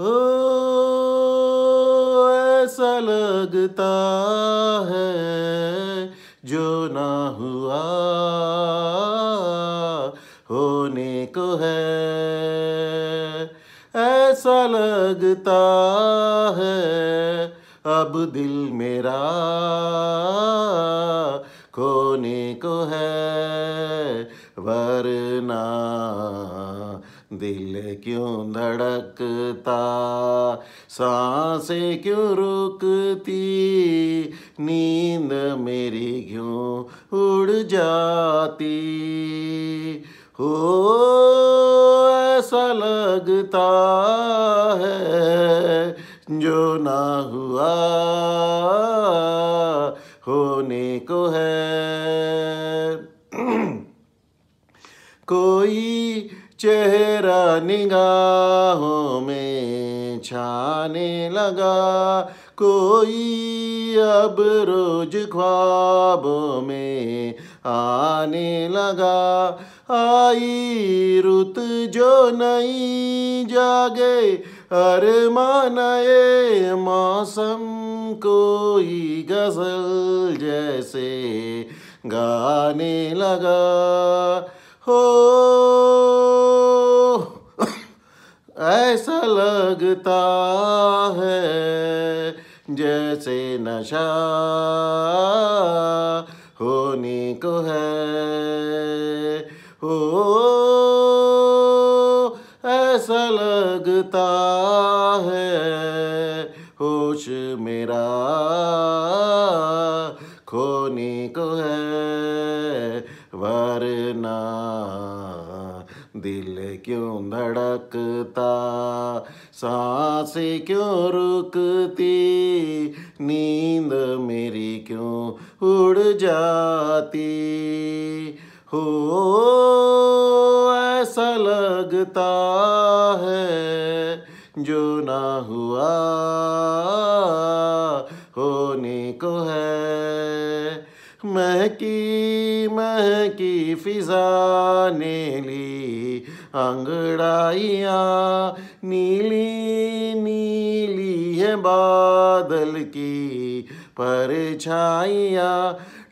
हो ऐसा लगता है जो ना हुआ होने को है ऐसा लगता है अब दिल मेरा खोने को है वरना दिल क्यों धड़कता सांसें क्यों रुकती नींद मेरी क्यों उड़ जाती हो ऐसा लगता है जो ना हुआ होने को है चेहरा निगाहों में छाने लगा कोई अब रोज ख्वाबों में आने लगा आई रुत जो नहीं जागे अरे मानए मौसम कोई गजल जैसे गाने लगा लगता है जैसे नशा होने को है हो ऐसा लगता है होश मेरा खोने को है दिल क्यों धड़कता सांस क्यों रुकती नींद मेरी क्यों उड़ जाती हो ऐसा लगता है जो ना हुआ मह महकी फिजा नीली अंगड़ाइया नीली नीली है बादल की परछाइया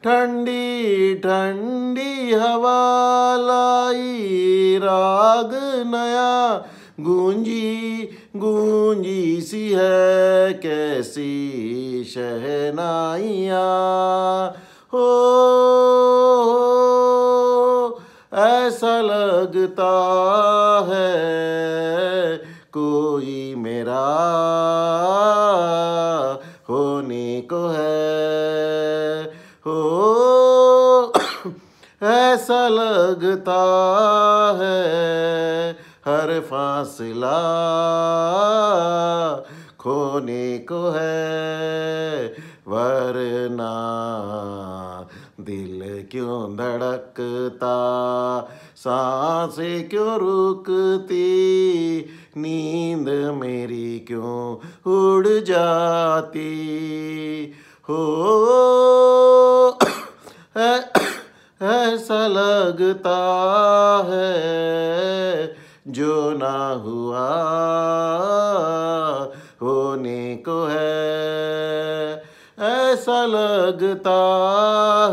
ठंडी ठंडी हवा लाई राग नया गूंजी गूंजी सी है कैसी शहनाइया हो ऐसा लगता है कोई मेरा होने को है हो ऐसा लगता है हर फासला खोने को है वरना दिल क्यों धड़कता सांसें क्यों रुकती नींद मेरी क्यों उड़ जाती हो ऐसा लगता है जो ना हुआ ऐसा लगता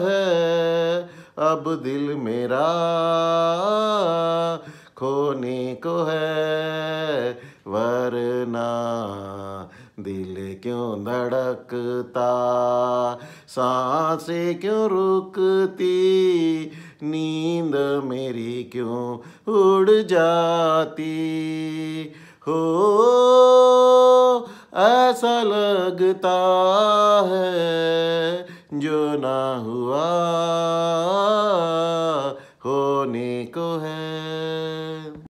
है अब दिल मेरा खोने को है वरना दिल क्यों धड़कता सांसें क्यों रुकती नींद मेरी क्यों उड़ जाती हो ऐसा लगता है Jonah,